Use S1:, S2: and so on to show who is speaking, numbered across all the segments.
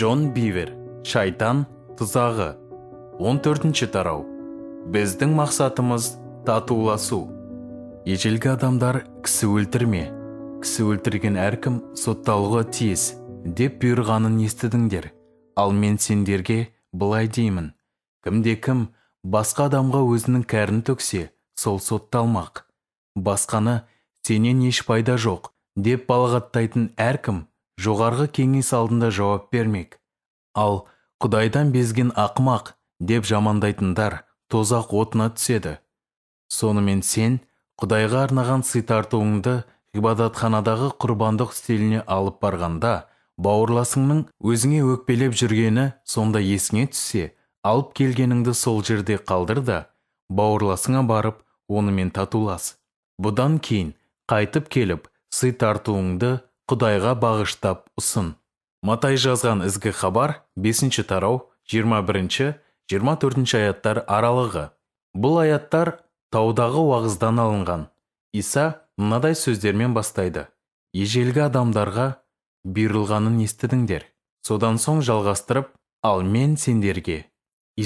S1: джон бивер шайтан тұзағы 14 тарау біздің мақсатымыз татуласу ежелгі адамдар кісі өлтірме кісі өлтірген әркім сотталуға тиіс деп бұйырғанын естідіңдер ал мен сендерге былай деймін кімде кім басқа адамға өзінің кәрін төксе сол сотталмақ басқаны сенен еш пайда жоқ деп балағаттайтын әркім жоғарғы кеңес алдында жауап бермек ал құдайдан безген ақымақ деп жамандайтындар тозақ отына түседі сонымен сен құдайға арнаған сый тартуыңды ғибадатханадағы құрбандық стиліне алып барғанда бауырласыңның өзіңе өкпелеп жүргені сонда есіңе түссе алып келгеніңді сол жерде қалдыр да бауырласыңа барып онымен татулас бұдан кейін қайтып келіп сый тартуыңды құдайға бағыштап ұсын матай жазған ізгі хабар 5 тарау 21-24 аяттар аралығы бұл аяттар таудағы уағыздан алынған иса мынадай сөздермен бастайды ежелгі адамдарға бұйырылғанын естідіңдер содан соң жалғастырып ал мен сендерге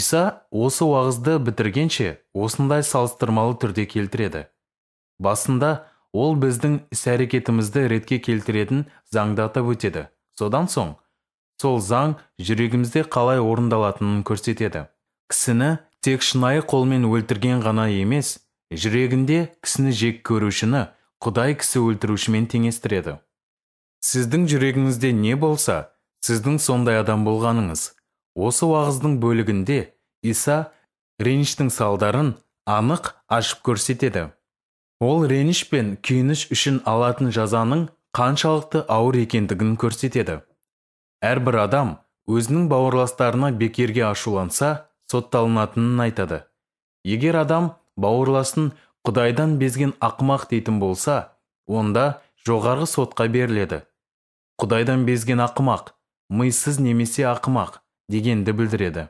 S1: иса осы уағызды бітіргенше осындай салыстырмалы түрде келтіреді басында ол біздің іс әрекетімізді ретке келтіретін заңды атап өтеді содан соң сол заң жүрегімізде қалай орындалатынын көрсетеді кісіні тек шынайы қолмен өлтірген ғана емес жүрегінде кісіні жек көрушіні құдай кісі өлтірушімен теңестіреді сіздің жүрегіңізде не болса сіздің сондай адам болғаныңыз осы уағыздың бөлігінде иса реніштің салдарын анық ашып көрсетеді ол реніш пен күйініш үшін алатын жазаның қаншалықты ауыр екендігін көрсетеді әрбір адам өзінің бауырластарына бекерге ашуланса сотталынатынын айтады егер адам бауырласын құдайдан безген ақымақ дейтін болса онда жоғарғы сотқа беріледі құдайдан безген ақымақ мыйсыз немесе ақымақ дегенді білдіреді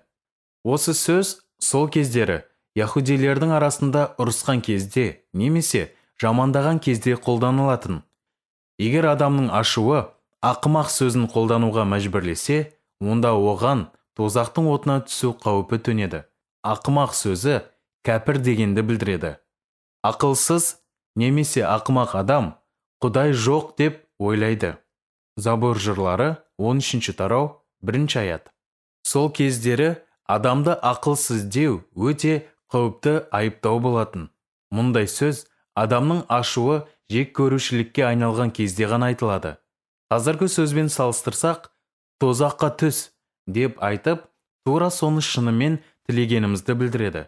S1: осы сөз сол кездері яхудилердің арасында ұрысқан кезде немесе жамандаған кезде қолданылатын егер адамның ашуы ақымақ сөзін қолдануға мәжбүрлесе онда оған тозақтың отына түсу қаупі төнеді ақымақ сөзі кәпір дегенді білдіреді ақылсыз немесе ақымақ адам құдай жоқ деп ойлайды Забор жырлары 13 тарау бірінші аят сол кездері адамды ақылсыз деу өте қауіпті айыптау болатын мұндай сөз адамның ашуы жек көрушілікке айналған кезде ғана айтылады қазіргі сөзбен салыстырсақ тозаққа түс деп айтып тура соны шынымен тілегенімізді білдіреді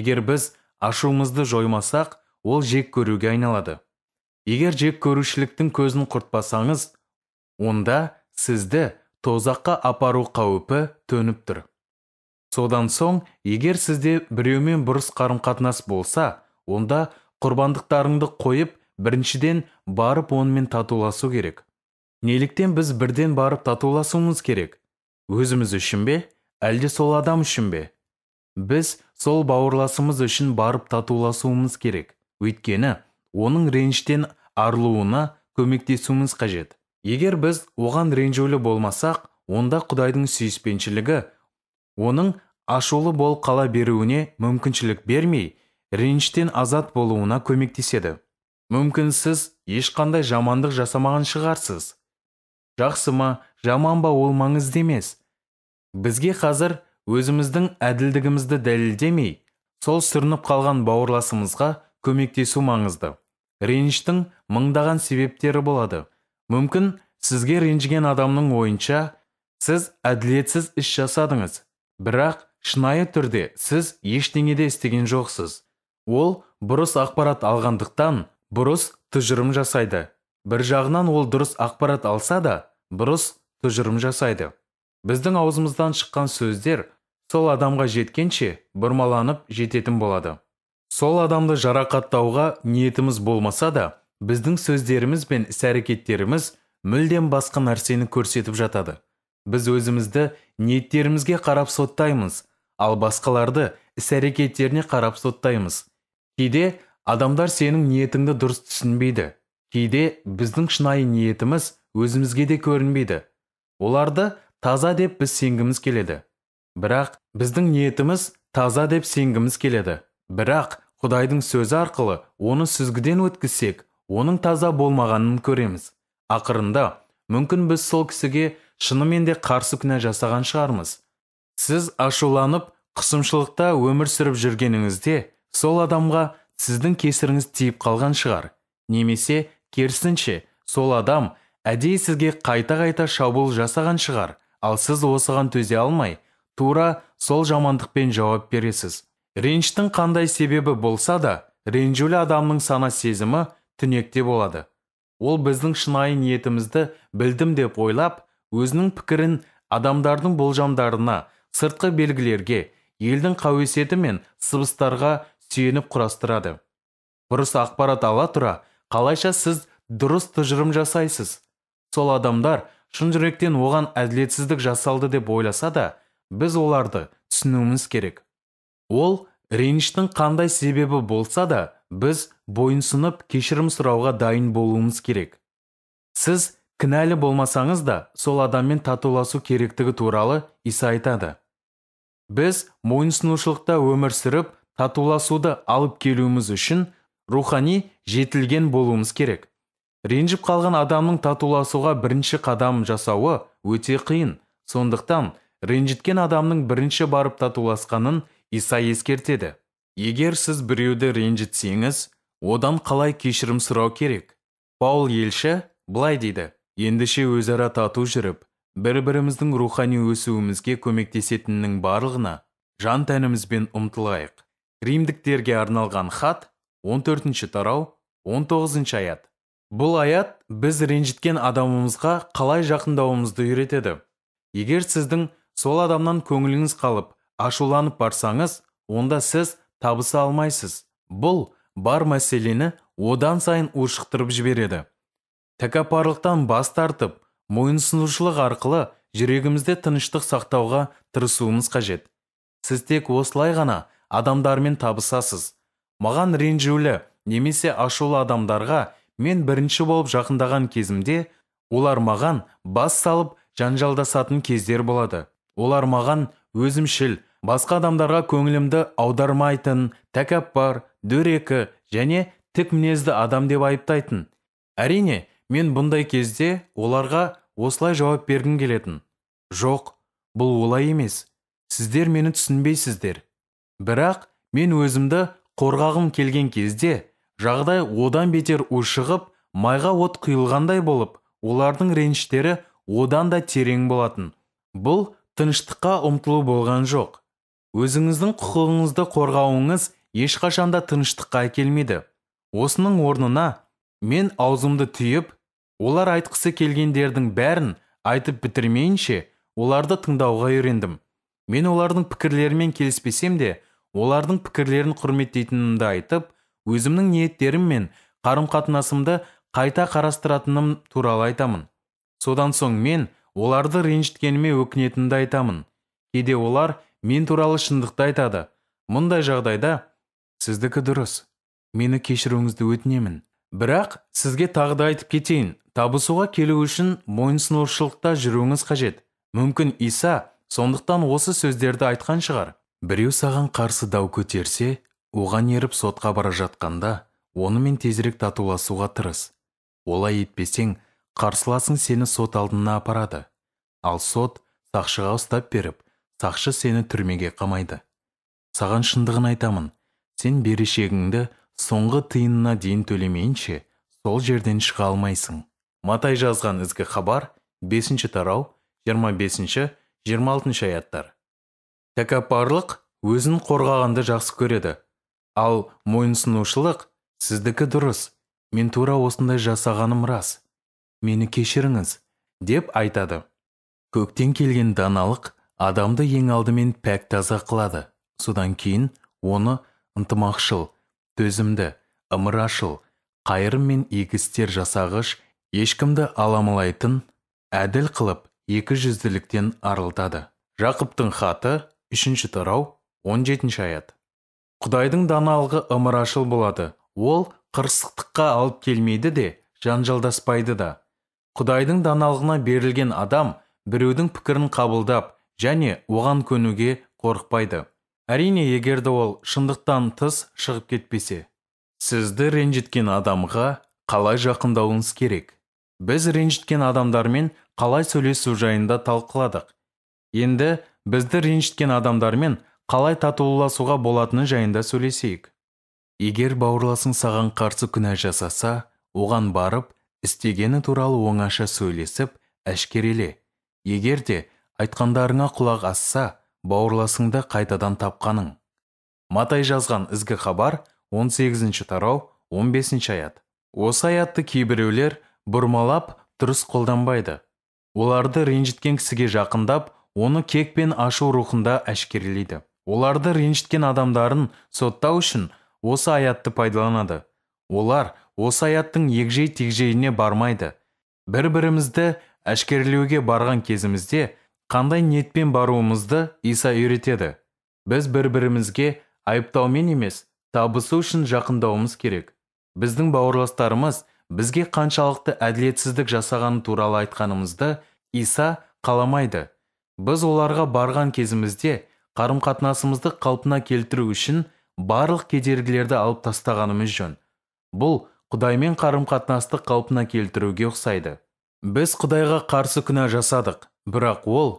S1: егер біз ашуымызды жоймасақ ол жек көруге айналады егер жек көрушіліктің көзін құртпасаңыз онда сізді тозаққа апару қаупі төніп тұр содан соң егер сізде біреумен бұрыс қарым қатынас болса онда құрбандықтарыңды қойып біріншіден барып онымен татуласу керек неліктен біз бірден барып татуласуымыз керек өзіміз үшін бе әлде сол адам үшін бе біз сол бауырласымыз үшін барып татуласуымыз керек өйткені оның реніштен арылуына көмектесуіміз қажет егер біз оған ренжулі болмасақ онда құдайдың сүйіспеншілігі оның ашулы болып қала беруіне мүмкіншілік бермей реніштен азат болуына көмектеседі мүмкін сіз ешқандай жамандық жасамаған шығарсыз жақсы ма жаман ба ол маңызды емес бізге қазір өзіміздің әділдігімізді дәлелдемей сол сүрініп қалған бауырласымызға көмектесу маңызды реніштің мыңдаған себептері болады мүмкін сізге ренжіген адамның ойынша сіз әділетсіз іс жасадыңыз бірақ шынайы түрде сіз ештеңе де істеген жоқсыз ол бұрыс ақпарат алғандықтан бұрыс тұжырым жасайды бір жағынан ол дұрыс ақпарат алса да бұрыс тұжырым жасайды біздің аузымыздан шыққан сөздер сол адамға жеткенше бұрмаланып жететін болады сол адамды жарақаттауға ниетіміз болмаса да біздің сөздеріміз бен іс әрекеттеріміз мүлдем басқа нәрсені көрсетіп жатады біз өзімізді ниеттерімізге қарап соттаймыз ал басқаларды іс әрекеттеріне қарап соттаймыз кейде адамдар сенің ниетіңді дұрыс түсінбейді кейде біздің шынайы ниетіміз өзімізге де көрінбейді оларды таза деп біз сенгіміз келеді бірақ біздің ниетіміз таза деп сенгіміз келеді бірақ құдайдың сөзі арқылы оны сүзгіден өткізсек оның таза болмағанын көреміз ақырында мүмкін біз сол кісіге шынымен де қарсы күнә жасаған шығармыз сіз ашуланып қысымшылықта өмір сүріп жүргеніңізде сол адамға сіздің кесіріңіз тиіп қалған шығар немесе керісінше сол адам әдейі сізге қайта қайта шабуыл жасаған шығар ал сіз осыған төзе алмай тура сол жамандықпен жауап бересіз реніштің қандай себебі болса да ренжулі адамның сана сезімі түнекте болады ол біздің шынайы ниетімізді білдім деп ойлап өзінің пікірін адамдардың болжамдарына сыртқы белгілерге елдің қауесеті мен сыбыстарға сүйеніп құрастырады Бұрыс ақпарат ала тұра қалайша сіз дұрыс тұжырым жасайсыз сол адамдар шын жүректен оған әділетсіздік жасалды деп ойласа да біз оларды түсінуіміз керек ол реніштің қандай себебі болса да біз бойынсынып кешірім сұрауға дайын болуымыз керек сіз кінәлі болмасаңыз да сол адаммен татуласу керектігі туралы иса айтады біз мойынсынушылықта өмір сүріп татуласуды алып келуіміз үшін рухани жетілген болуымыз керек ренжіп қалған адамның татуласуға бірінші қадам жасауы өте қиын сондықтан ренжіткен адамның бірінші барып татуласқанын иса ескертеді егер сіз біреуді ренжітсеңіз одан қалай кешірім сұрау керек паул елші былай дейді Ендіше өзара тату жүріп бір біріміздің рухани өсуімізге көмектесетіннің барлығына жан тәнімізбен ұмтылайық римдіктерге арналған хат 14 тарау 19 аят бұл аят біз ренжіткен адамымызға қалай жақындауымызды үйретеді егер сіздің сол адамнан көңіліңіз қалып ашуланып барсаңыз онда сіз табыса алмайсыз бұл бар мәселені одан сайын ушықтырып жібереді тәкаппарлықтан бас тартып мойынсынушылық арқылы жүрегімізде тыныштық сақтауға тырысуымыз қажет сіз тек осылай ғана адамдармен табысасыз маған ренжулі немесе ашулы адамдарға мен бірінші болып жақындаған кезімде олар маған бас салып жанжалдасатын кездер болады олар маған өзімшіл басқа адамдарға көңілімді аудармайтын тәкаппар дөрекі және тік мінезді адам деп айыптайтын әрине мен бұндай кезде оларға осылай жауап бергім келетін жоқ бұл олай емес сіздер мені түсінбейсіздер бірақ мен өзімді қорғағым келген кезде жағдай одан бетер ушығып майға от құйылғандай болып олардың реніштері одан да терең болатын бұл тыныштыққа ұмтылу болған жоқ өзіңіздің құқығыңызды қорғауыңыз ешқашан да тыныштыққа әкелмейді осының орнына мен аузымды түйіп олар айтқысы келгендердің бәрін айтып бітірмейінше оларды тыңдауға үйрендім мен олардың пікірлерімен келіспесем де олардың пікірлерін құрметтейтінімді айтып өзімнің ниеттерім мен қарым қатынасымды қайта қарастыратыным туралы айтамын содан соң мен оларды ренжіткеніме өкінетінімді айтамын кейде олар мен туралы шындықты айтады мұндай жағдайда сіздікі дұрыс мені кешіруіңізді өтінемін бірақ сізге тағы да айтып кетейін табысуға келу үшін оршылықта жүруіңіз қажет мүмкін иса сондықтан осы сөздерді айтқан шығар біреу саған қарсы дау көтерсе оған еріп сотқа бара жатқанда оны мен тезірек татуласуға тырыс олай етпесең қарсыласың сені сот алдына апарады ал сот сақшыға ұстап беріп сақшы сені түрмеге қамайды саған шындығын айтамын сен берешегіңді соңғы тиынына дейін төлемейінше сол жерден шыға алмайсың матай жазған ізгі хабар бесінші тарау 25-26 аяттар тәкаппарлық өзін қорғағанды жақсы көреді ал мойынсынушылық сіздікі дұрыс мен тура осындай жасағаным рас мені кешіріңіз деп айтады көктен келген даналық адамды ең алдымен пәк таза қылады содан кейін оны ынтымақшыл төзімді ымырашыл қайырым мен игі істер жасағыш ешкімді аламылайтын, әділ қылып екі жүзділіктен арылтады жақыптың хаты үшінші тарау 17 жетінші аят құдайдың даналығы ымырашыл болады ол қырсықтыққа алып келмейді де жанжалдаспайды да құдайдың даналығына берілген адам біреудің пікірін қабылдап және оған көнуге қорықпайды әрине егерде ол шындықтан тыс шығып кетпесе сізді ренжіткен адамға қалай жақындауыңыз керек біз ренжіткен адамдармен қалай сөйлесу жайында талқыладық енді бізді ренжіткен адамдармен қалай татуласуға болатыны жайында сөйлесейік егер бауырласың саған қарсы күнә жасаса оған барып істегені туралы оңаша сөйлесіп әшкереле егер де айтқандарыңа құлақ асса бауырласыңды қайтадан тапқаның матай жазған ізгі хабар 18 тарау 15 аят осы аятты кейбіреулер бұрмалап дұрыс қолданбайды оларды ренжіткен кісіге жақындап оны кекпен пен ашу рухында әшкерелейді оларды ренжіткен адамдарын соттау үшін осы аятты пайдаланады олар осы аяттың егжей тегжейіне бармайды бір бірімізді әшкерелеуге барған кезімізде қандай ниетпен баруымызды иса үйретеді біз бір бірімізге айыптаумен емес табысу үшін жақындауымыз керек біздің бауырластарымыз бізге қаншалықты әділетсіздік жасағаны туралы айтқанымызды иса қаламайды біз оларға барған кезімізде қарым қатынасымызды қалпына келтіру үшін барлық кедергілерді алып тастағанымыз жөн бұл құдаймен қарым қатынасты қалпына келтіруге ұқсайды біз құдайға қарсы күнә жасадық бірақ ол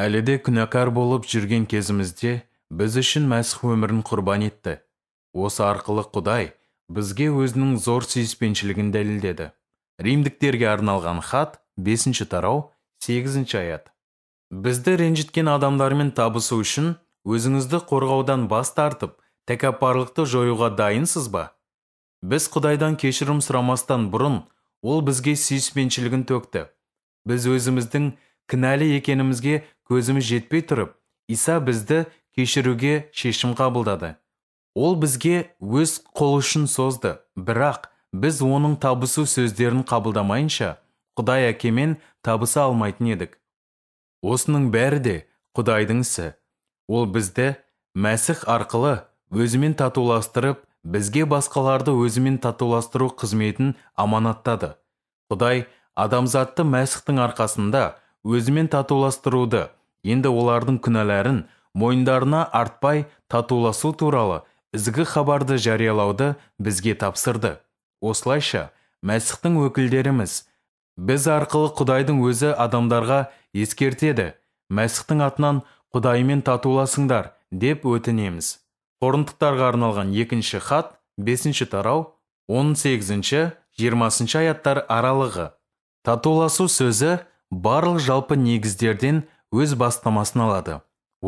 S1: әлі де күнәкар болып жүрген кезімізде біз үшін мәсіх өмірін құрбан етті осы арқылы құдай бізге өзінің зор сүйіспеншілігін дәлелдеді римдіктерге арналған хат 5 тарау 8 аят бізді ренжіткен адамдармен табысу үшін өзіңізді қорғаудан бас тартып тәкаппарлықты жоюға дайынсыз ба біз құдайдан кешірім сұрамастан бұрын ол бізге сүйіспеншілігін төкті біз өзіміздің кінәлі екенімізге көзіміз жетпей тұрып иса бізді кешіруге шешім қабылдады ол бізге өз қол үшін созды бірақ біз оның табысу сөздерін қабылдамайынша құдай әкемен табыса алмайтын едік осының бәрі де құдайдың ісі ол бізді мәсіх арқылы өзімен татуластырып бізге басқаларды өзімен татуластыру қызметін аманаттады құдай адамзатты мәсіхтің арқасында өзімен татуластыруды енді олардың күнәләрін мойындарына артпай татуласу туралы ізгі хабарды жариялауды бізге тапсырды осылайша мәсіхтің өкілдеріміз біз арқылы құдайдың өзі адамдарға ескертеді мәсіхтің атынан құдаймен татуласыңдар деп өтінеміз қорынтықтарға арналған екінші хат бесінші тарау он сегізінші жиырмасыншы аяттар аралығы татуласу сөзі барлық жалпы негіздерден өз бастамасын алады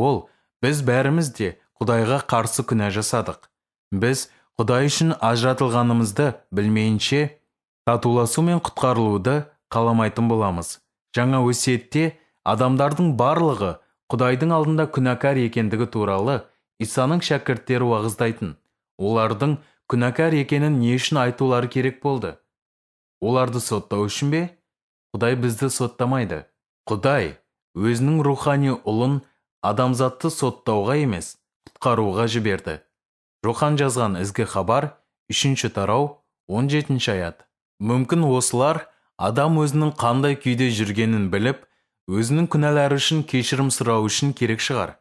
S1: ол біз бәріміз де құдайға қарсы күнә жасадық біз құдай үшін ажыратылғанымызды білмейінше татуласу мен құтқарылуды қаламайтын боламыз жаңа өсетте адамдардың барлығы құдайдың алдында күнәкәр екендігі туралы исаның шәкірттері уағыздайтын олардың күнәкар екенін не үшін айтулары керек болды оларды соттау үшін бе құдай бізді соттамайды құдай өзінің рухани ұлын адамзатты соттауға емес құтқаруға жіберді Рухан жазған ізгі хабар үшінші тарау 17 ші аят мүмкін осылар адам өзінің қандай күйде жүргенін біліп өзінің күнәлері үшін кешірім сұрау үшін керек шығар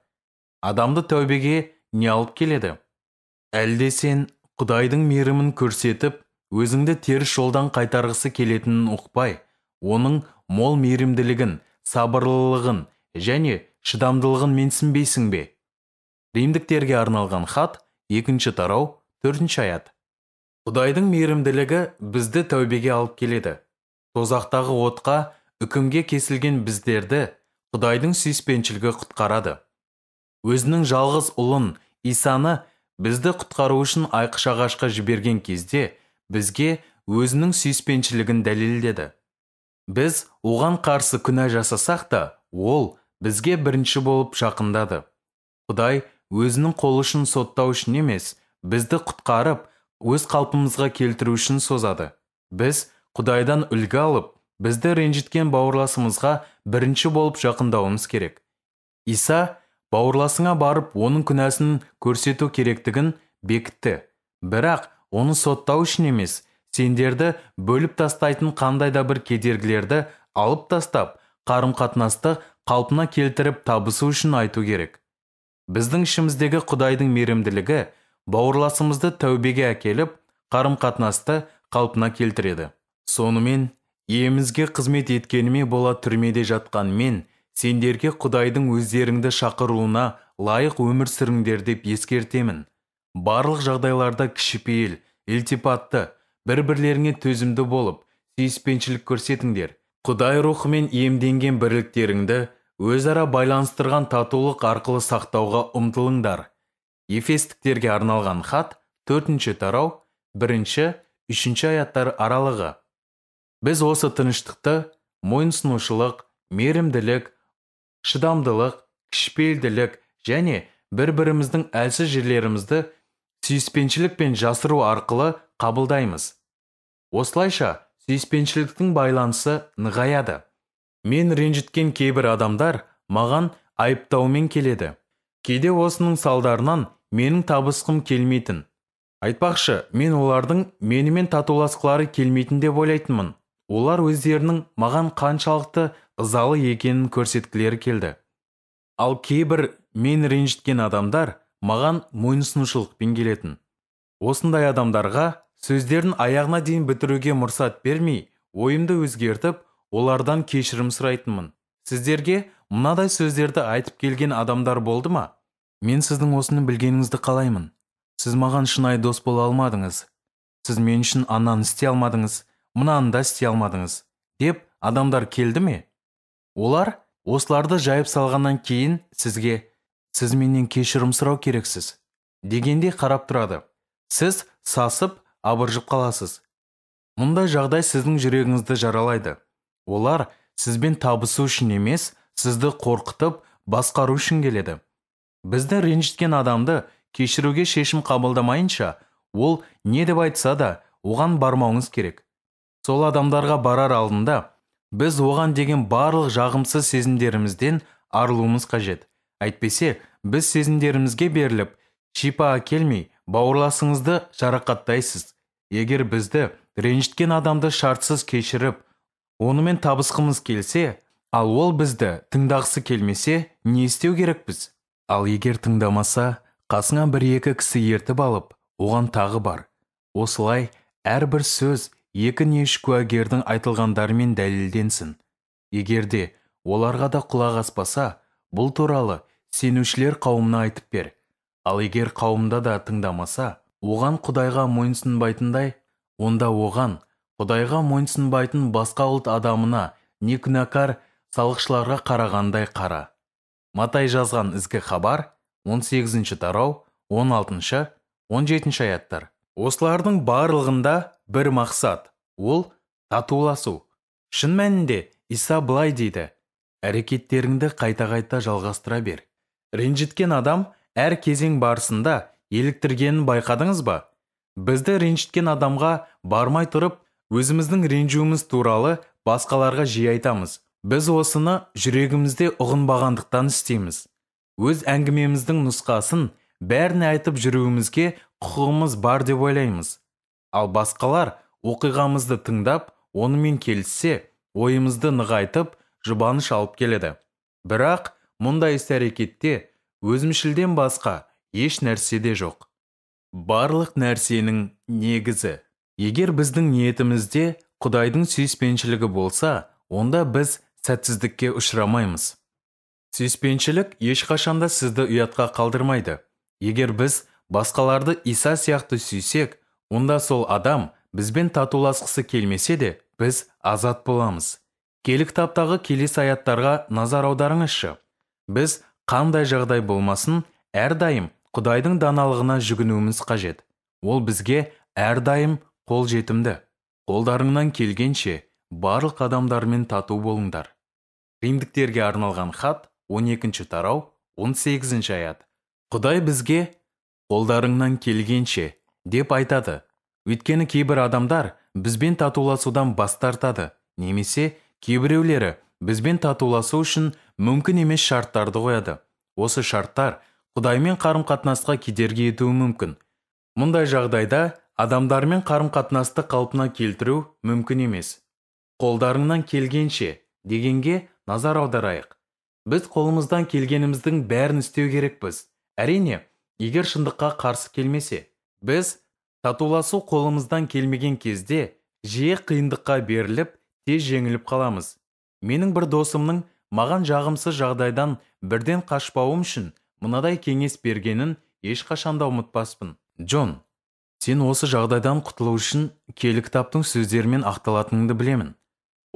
S1: адамды тәубеге не алып келеді әлде сен құдайдың мейірімін көрсетіп өзіңді теріс жолдан қайтарғысы келетінін ұқпай оның мол мейірімділігін сабырлылығын және шыдамдылығын менсінбейсің бе римдіктерге арналған хат екінші тарау төртінші аят құдайдың мейірімділігі бізді тәубеге алып келеді тозақтағы отқа үкімге кесілген біздерді құдайдың сүйіспеншілігі құтқарады өзінің жалғыз ұлын исаны бізді құтқару үшін айқыш ағашқа жіберген кезде бізге өзінің сүйіспеншілігін дәлелдеді біз оған қарсы күнә жасасақ та ол бізге бірінші болып жақындады құдай өзінің қолы үшін соттау үшін емес бізді құтқарып өз қалпымызға келтіру үшін созады біз құдайдан үлгі алып бізді ренжіткен бауырласымызға бірінші болып жақындауымыз керек иса бауырласыңа барып оның күнәсін көрсету керектігін бекітті бірақ оны соттау үшін емес сендерді бөліп тастайтын қандай да бір кедергілерді алып тастап қарым қатынасты қалпына келтіріп табысу үшін айту керек біздің ішіміздегі құдайдың мейірімділігі бауырласымызды тәубеге әкеліп қарым қатынасты қалпына келтіреді сонымен емізге қызмет еткеніме бола түрмеде жатқан мен сендерге құдайдың өздеріңді шақыруына лайық өмір сүріңдер деп ескертемін барлық жағдайларда кішіпейіл ілтипатты бір бірлеріңе төзімді болып сүйіспеншілік көрсетіңдер құдай рухымен емденген бірліктеріңді өзара байланыстырған татулық арқылы сақтауға ұмтылыңдар ефестіктерге арналған хат төртінші тарау бірінші үшінші аяттар аралығы біз осы тыныштықты мойынсынушылық мерімділік, шыдамдылық кішпелділік, және бір біріміздің әлсіз жерлерімізді сүйіспеншілік пен жасыру арқылы қабылдаймыз осылайша сүйіспеншіліктің байланысы нығаяды мен ренжіткен кейбір адамдар маған айыптаумен келеді кейде осының салдарынан менің табысқым келмейтін айтпақшы мен олардың менімен татуласқылары келмейтін деп ойлайтынмын олар өздерінің маған қаншалықты ызалы екенін көрсеткілері келді ал кейбір мен ренжіткен адамдар маған мойынсынушылықпен келетін осындай адамдарға сөздерін аяғына дейін бітіруге мұрсат бермей ойымды өзгертіп олардан кешірім сұрайтынмын сіздерге мынадай сөздерді айтып келген адамдар болды ма мен сіздің осыны білгеніңізді қалаймын сіз маған шынайы дос бола алмадыңыз сіз мен үшін ананы істей алмадыңыз мынаны да істей алмадыңыз деп адамдар келді ме олар осыларды жайып салғаннан кейін сізге сіз менен кешірім сұрау керексіз дегенде қарап тұрады сіз сасып абыржып қаласыз мұндай жағдай сіздің жүрегіңізді жаралайды олар сізбен табысу үшін емес сізді қорқытып басқару үшін келеді бізді ренжіткен адамды кешіруге шешім қабылдамайынша ол не деп айтса да оған бармауыңыз керек сол адамдарға барар алдында біз оған деген барлық жағымсыз сезімдерімізден арылуымыз қажет әйтпесе біз сезімдерімізге беріліп шипа келмей, бауырласыңызды жарақаттайсыз егер бізді ренжіткен адамды шартсыз кешіріп онымен табысқымыз келсе ал ол бізді тыңдағысы келмесе не істеу керек біз. ал егер тыңдамаса қасыңа бір екі кісі ертіп алып оған тағы бар осылай әрбір сөз екі не үш куәгердің айтылғандарымен дәлелденсін егер де оларға да құлақ аспаса бұл туралы сенушілер қауымына айтып бер ал егер қауымда да тыңдамаса оған құдайға байтындай, онда оған құдайға байтын басқа ұлт адамына не күнәкар салықшыларға қарағандай қара матай жазған ізгі хабар 18 тарау 16-17 аяттар осылардың барлығында бір мақсат ол татуласу шын мәнінде иса былай дейді әрекеттеріңді қайта-қайта жалғастыра бер ренжіткен адам әр кезең барысында еліктіргенін байқадыңыз ба бізді ренжіткен адамға бармай тұрып өзіміздің ренжуіміз туралы басқаларға жиі айтамыз біз осыны жүрегімізде ұғынбағандықтан істейміз өз әңгімеміздің нұсқасын бәрін айтып жүруімізге құқығымыз бар деп ойлаймыз ал басқалар оқиғамызды тыңдап онымен келіссе ойымызды нығайтып жұбаныш алып келеді бірақ мұндай іс әрекетте өзімшілден басқа еш нәрсе де жоқ барлық нәрсенің негізі егер біздің ниетімізде құдайдың сүйіспеншілігі болса онда біз сәтсіздікке ұшырамаймыз сүйіспеншілік ешқашанда сізді ұятқа қалдырмайды егер біз басқаларды иса сияқты сүйсек онда сол адам бізбен татуласқысы келмесе де біз азат боламыз келі кітаптағы келесі аяттарға назар аударыңызшы біз қандай жағдай болмасын әрдайым құдайдың даналығына жүгінуіміз қажет ол бізге әрдайым қол жетімді қолдарыңнан келгенше барлық адамдармен тату болыңдар римдіктерге арналған хат 12 тарау 18 аят құдай бізге қолдарыңнан келгенше деп айтады өйткені кейбір адамдар бізбен татуласудан бас тартады немесе кейбіреулері бізбен татуласу үшін мүмкін емес шарттарды қояды осы шарттар құдаймен қарым қатынасқа кедергі етуі мүмкін мұндай жағдайда адамдармен қарым қатынасты қалпына келтіру мүмкін емес қолдарыңнан келгенше дегенге назар аударайық біз қолымыздан келгеніміздің бәрін істеу керекпіз әрине егер шындыққа қарсы келмесе біз татуласу қолымыздан келмеген кезде жиі қиындыққа беріліп тез жеңіліп қаламыз менің бір досымның маған жағымсыз жағдайдан бірден қашпауым үшін мынадай кеңес бергенін ешқашан да ұмытпаспын джон сен осы жағдайдан құтылу үшін келі кітаптың сөздерімен ақталатыныңды білемін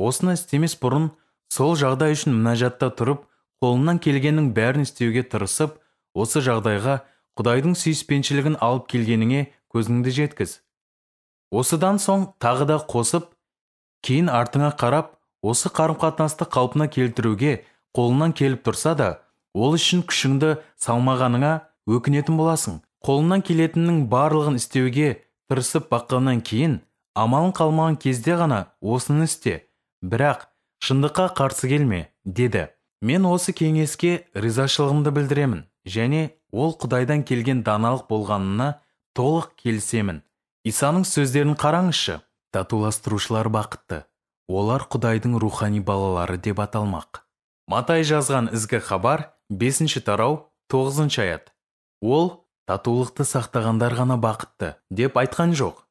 S1: осыны істемес бұрын сол жағдай үшін мінәжатта тұрып қолыңнан келгеннің бәрін істеуге тырысып осы жағдайға құдайдың сүйіспеншілігін алып келгеніңе көзіңді жеткіз осыдан соң тағы да қосып кейін артыңа қарап осы қарым қатынасты қалпына келтіруге қолынан келіп тұрса да ол үшін күшіңді салмағаныңа өкінетін боласың қолынан келетіннің барлығын істеуге тырысып баққаннан кейін амалың қалмаған кезде ғана осыны істе бірақ шындыққа қарсы келме деді мен осы кеңеске ризашылығымды білдіремін және ол құдайдан келген даналық болғанына толық келісемін исаның сөздерін қараңызшы татуластырушылар бақытты олар құдайдың рухани балалары деп аталмақ матай жазған ізгі хабар 5 тарау 9 аят ол татулықты сақтағандар ғана бақытты деп айтқан жоқ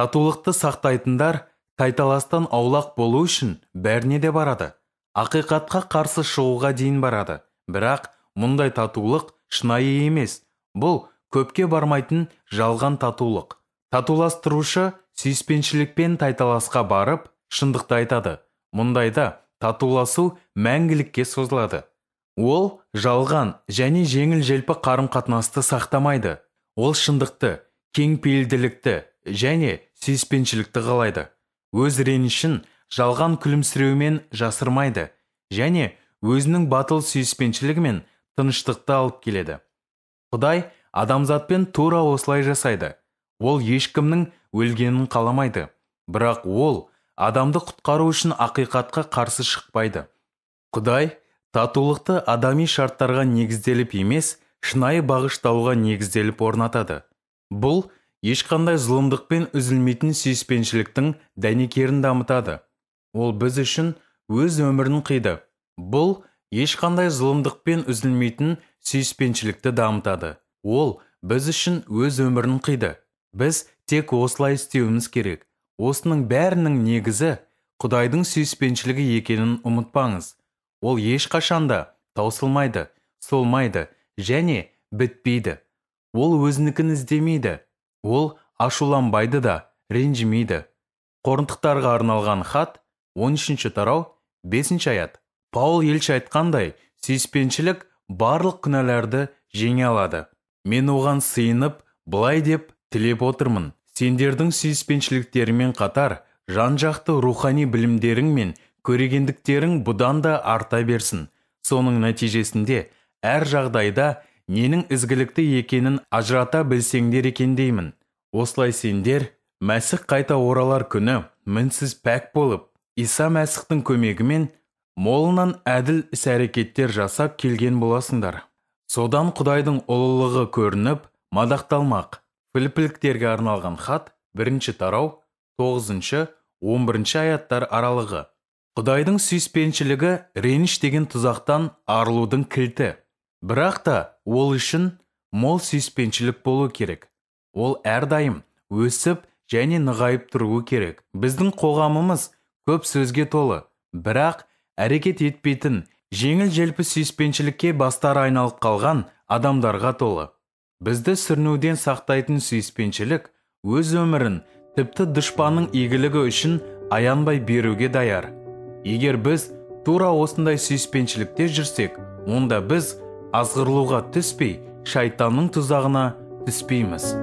S1: татулықты сақтайтындар тайталастан аулақ болу үшін бәріне де барады ақиқатқа қарсы шығуға дейін барады бірақ мұндай татулық шынайы емес бұл көпке бармайтын жалған татулық татуластырушы сүйіспеншілікпен тайталасқа барып шындықты айтады мұндайда татуласу мәңгілікке созылады ол жалған және жеңіл желпі қарым қатынасты сақтамайды ол шындықты кеңпейілділікті және сүйіспеншілікті қалайды өз ренішін жалған күлімсіреумен жасырмайды және өзінің батыл сүйіспеншілігімен тыныштықты алып келеді құдай адамзатпен тура осылай жасайды ол ешкімнің өлгенін қаламайды бірақ ол адамды құтқару үшін ақиқатқа қарсы шықпайды құдай татулықты адами шарттарға негізделіп емес шынайы бағыштауға негізделіп орнатады бұл ешқандай зұлымдықпен үзілмейтін сүйіспеншіліктің дәнекерін дамытады ол біз үшін өз өмірін қиды бұл ешқандай зұлымдықпен үзілмейтін сүйіспеншілікті дамытады ол біз үшін өз өмірін қиды біз тек осылай істеуіміз керек осының бәрінің негізі құдайдың сүйіспеншілігі екенін ұмытпаңыз ол ешқашанда таусылмайды солмайды және бітпейді ол өзінікін іздемейді ол ашуланбайды да ренжімейді Қорынтықтарға арналған хат 13 тарау 5 аят паул елші айтқандай сүйіспеншілік барлық күнәларды жеңе алады мен оған сыйынып былай деп тілеп отырмын сендердің сүйіспеншіліктерімен қатар жан жақты рухани білімдерің мен көрегендіктерің бұдан да арта берсін соның нәтижесінде әр жағдайда ненің ізгілікті екенін ажырата білсеңдер екен деймін осылай сендер мәсіх қайта оралар күні мінсіз пәк болып иса мәсіхтің көмегімен молынан әділ іс әрекеттер жасап келген боласыңдар содан құдайдың ұлылығы көрініп мадақталмақ білпіліктерге арналған хат бірінші тарау тоғызыншы он бірінші аяттар аралығы құдайдың сүйіспеншілігі реніш деген тұзақтан арылудың кілті бірақ та ол үшін мол сүйіспеншілік болу керек ол әрдайым өсіп және нығайып тұруы керек біздің қоғамымыз көп сөзге толы бірақ әрекет етпейтін жеңіл желпі сүйіспеншілікке бастары айналып қалған адамдарға толы бізді сүрінуден сақтайтын сүйіспеншілік өз өмірін тіпті дұшпанның игілігі үшін аянбай беруге даяр егер біз тура осындай сүйіспеншілікте жүрсек онда біз азғырлуға түспей шайтанның тұзағына түспейміз